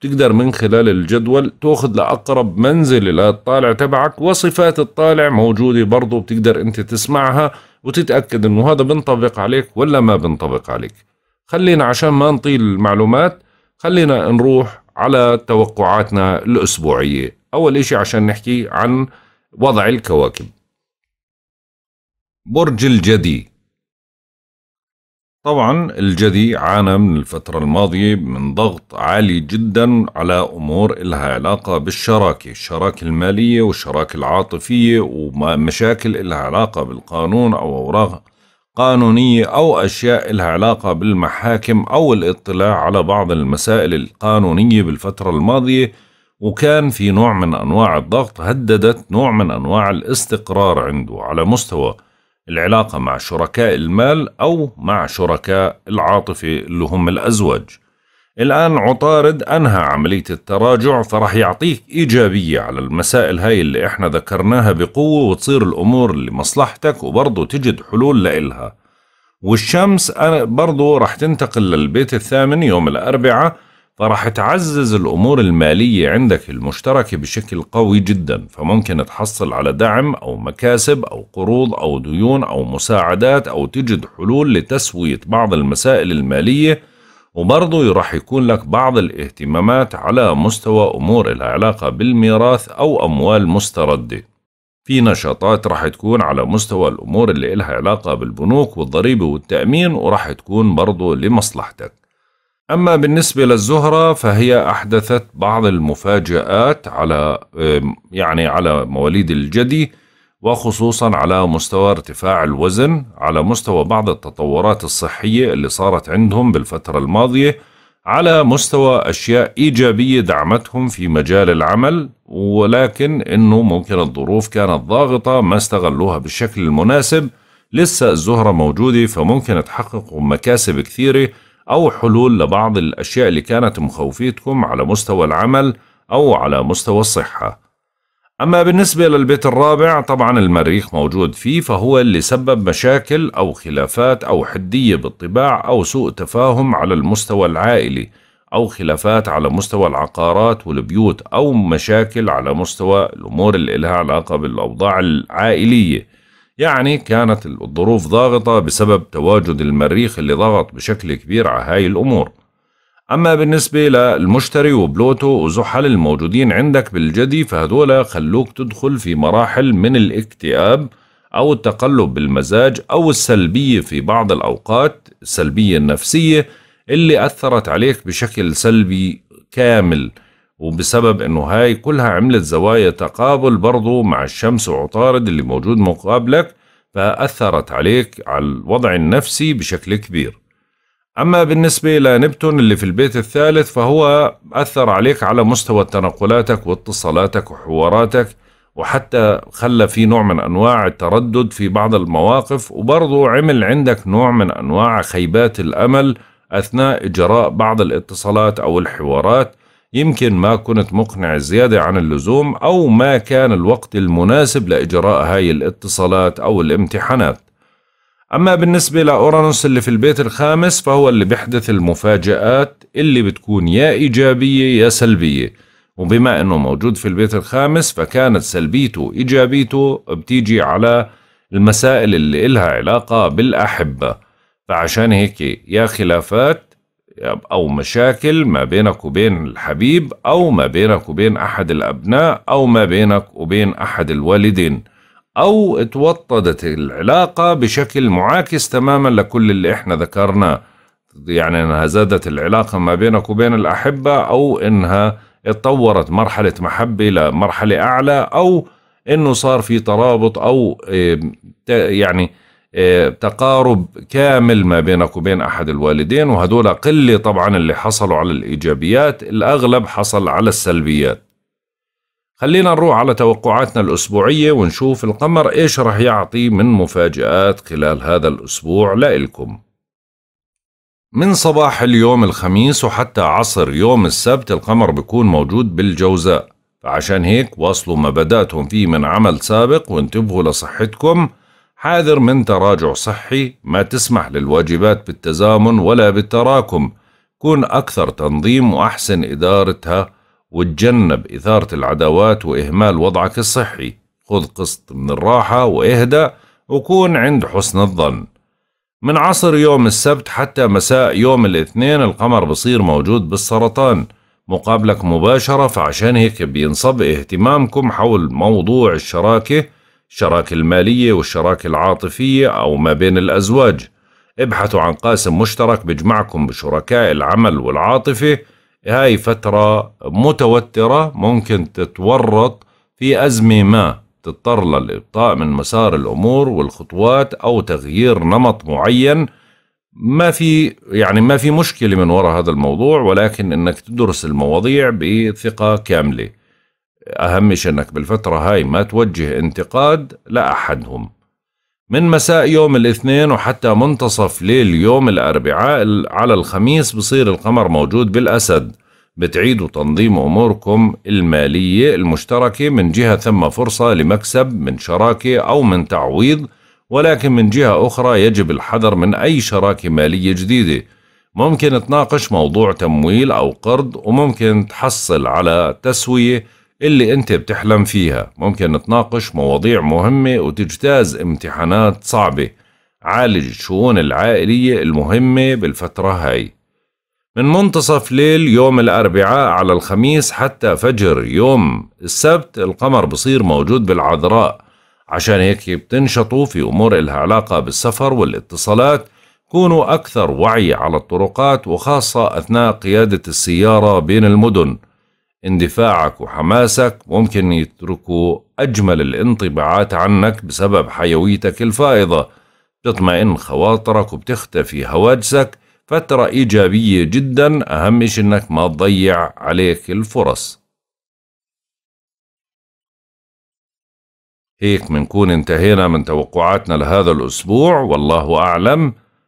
تقدر من خلال الجدول تاخذ لأقرب منزل للطالع تبعك وصفات الطالع موجودة برضو بتقدر أنت تسمعها وتتأكد أنه هذا بنطبق عليك ولا ما بنطبق عليك خلينا عشان ما نطيل المعلومات خلينا نروح على توقعاتنا الأسبوعية أول إشي عشان نحكي عن وضع الكواكب برج الجدي طبعا الجدي عانى من الفترة الماضية من ضغط عالي جدا على أمور إلها علاقة بالشراكة الشراكة المالية والشراكة العاطفية ومشاكل إلها علاقة بالقانون أو أوراق قانونية أو أشياء إلها علاقة بالمحاكم أو الاطلاع على بعض المسائل القانونية بالفترة الماضية وكان في نوع من أنواع الضغط هددت نوع من أنواع الاستقرار عنده على مستوى العلاقة مع شركاء المال أو مع شركاء العاطفة اللي هم الأزواج الآن عطارد أنهى عملية التراجع فرح يعطيك إيجابية على المسائل هاي اللي إحنا ذكرناها بقوة وتصير الأمور لمصلحتك وبرضه تجد حلول لإلها والشمس برضه رح تنتقل للبيت الثامن يوم الأربعاء فراح تعزز الأمور المالية عندك المشتركة بشكل قوي جدا فممكن تحصل على دعم أو مكاسب أو قروض أو ديون أو مساعدات أو تجد حلول لتسوية بعض المسائل المالية وبرضه راح يكون لك بعض الاهتمامات على مستوى أمور العلاقة علاقة بالميراث أو أموال مستردة في نشاطات راح تكون على مستوى الأمور اللي إلها علاقة بالبنوك والضريبة والتأمين وراح تكون برضه لمصلحتك أما بالنسبة للزهرة فهي أحدثت بعض المفاجآت على يعني على مواليد الجدي وخصوصا على مستوى ارتفاع الوزن على مستوى بعض التطورات الصحية اللي صارت عندهم بالفترة الماضية على مستوى أشياء إيجابية دعمتهم في مجال العمل ولكن أنه ممكن الظروف كانت ضاغطة ما استغلوها بالشكل المناسب لسه الزهرة موجودة فممكن تحققوا مكاسب كثيرة أو حلول لبعض الأشياء اللي كانت مخوفيتكم على مستوى العمل أو على مستوى الصحة أما بالنسبة للبيت الرابع طبعا المريخ موجود فيه فهو اللي سبب مشاكل أو خلافات أو حدية بالطباع أو سوء تفاهم على المستوى العائلي أو خلافات على مستوى العقارات والبيوت أو مشاكل على مستوى الأمور اللي لها علاقة بالأوضاع العائلية يعني كانت الظروف ضاغطة بسبب تواجد المريخ اللي ضغط بشكل كبير على هاي الأمور أما بالنسبة للمشتري وبلوتو وزحل الموجودين عندك بالجدي فهذولا خلوك تدخل في مراحل من الاكتئاب أو التقلب بالمزاج أو السلبية في بعض الأوقات السلبية النفسية اللي أثرت عليك بشكل سلبي كامل وبسبب انه هاي كلها عملت زوايا تقابل برضو مع الشمس وعطارد اللي موجود مقابلك فأثرت عليك على الوضع النفسي بشكل كبير أما بالنسبة لنبتون اللي في البيت الثالث فهو أثر عليك على مستوى تنقلاتك واتصالاتك وحواراتك وحتى خلى في نوع من أنواع التردد في بعض المواقف وبرضو عمل عندك نوع من أنواع خيبات الأمل أثناء إجراء بعض الاتصالات أو الحوارات يمكن ما كنت مقنع زيادة عن اللزوم أو ما كان الوقت المناسب لإجراء هاي الاتصالات أو الامتحانات أما بالنسبة لأورانوس اللي في البيت الخامس فهو اللي بيحدث المفاجآت اللي بتكون يا إيجابية يا سلبية وبما أنه موجود في البيت الخامس فكانت سلبيته إيجابيته بتيجي على المسائل اللي إلها علاقة بالأحبة فعشان هيك يا خلافات أو مشاكل ما بينك وبين الحبيب أو ما بينك وبين أحد الأبناء أو ما بينك وبين أحد الوالدين أو اتوطدت العلاقة بشكل معاكس تماما لكل اللي احنا ذكرناه يعني انها زادت العلاقة ما بينك وبين الأحبة أو انها اتطورت مرحلة محبة لمرحلة أعلى أو انه صار في ترابط أو إيه، يعني آه، تقارب كامل ما بينك وبين أحد الوالدين وهدول قلة طبعا اللي حصلوا على الإيجابيات الأغلب حصل على السلبيات خلينا نروح على توقعاتنا الأسبوعية ونشوف القمر إيش رح يعطي من مفاجآت خلال هذا الأسبوع لإلكم من صباح اليوم الخميس وحتى عصر يوم السبت القمر بيكون موجود بالجوزاء فعشان هيك واصلوا مبداتهم فيه من عمل سابق وانتبهوا لصحتكم حاذر من تراجع صحي ما تسمح للواجبات بالتزامن ولا بالتراكم كن أكثر تنظيم وأحسن إدارتها وتجنب إثارة العداوات وإهمال وضعك الصحي خذ قسط من الراحة واهدأ وكون عند حسن الظن من عصر يوم السبت حتى مساء يوم الاثنين القمر بصير موجود بالسرطان مقابلك مباشرة فعشان هيك بينصب اهتمامكم حول موضوع الشراكة الشراكة المالية والشراكة العاطفية أو ما بين الأزواج ابحثوا عن قاسم مشترك بجمعكم بشركاء العمل والعاطفة هاي فترة متوترة ممكن تتورط في أزمة ما تضطر للإبطاء من مسار الأمور والخطوات أو تغيير نمط معين ما في يعني ما في مشكلة من وراء هذا الموضوع ولكن أنك تدرس المواضيع بثقة كاملة أهم شيء أنك بالفترة هاي ما توجه انتقاد لأحدهم من مساء يوم الاثنين وحتى منتصف ليل يوم الأربعاء على الخميس بصير القمر موجود بالأسد بتعيدوا تنظيم أموركم المالية المشتركة من جهة ثم فرصة لمكسب من شراكة أو من تعويض ولكن من جهة أخرى يجب الحذر من أي شراكة مالية جديدة ممكن تناقش موضوع تمويل أو قرض وممكن تحصل على تسوية اللي انت بتحلم فيها ممكن تناقش مواضيع مهمة وتجتاز امتحانات صعبة عالج الشؤون العائلية المهمة بالفترة هاي من منتصف ليل يوم الأربعاء على الخميس حتى فجر يوم السبت القمر بصير موجود بالعذراء عشان هيك بتنشطوا في أمور إلها علاقة بالسفر والاتصالات كونوا أكثر وعي على الطرقات وخاصة أثناء قيادة السيارة بين المدن اندفاعك وحماسك ممكن يتركوا أجمل الانطباعات عنك بسبب حيويتك الفائضة بتطمئن خواطرك وبتختفي هواجسك فترة إيجابية جدا أهم شيء إنك ما تضيع عليك الفرص هيك منكون انتهينا من توقعاتنا لهذا الأسبوع والله أعلم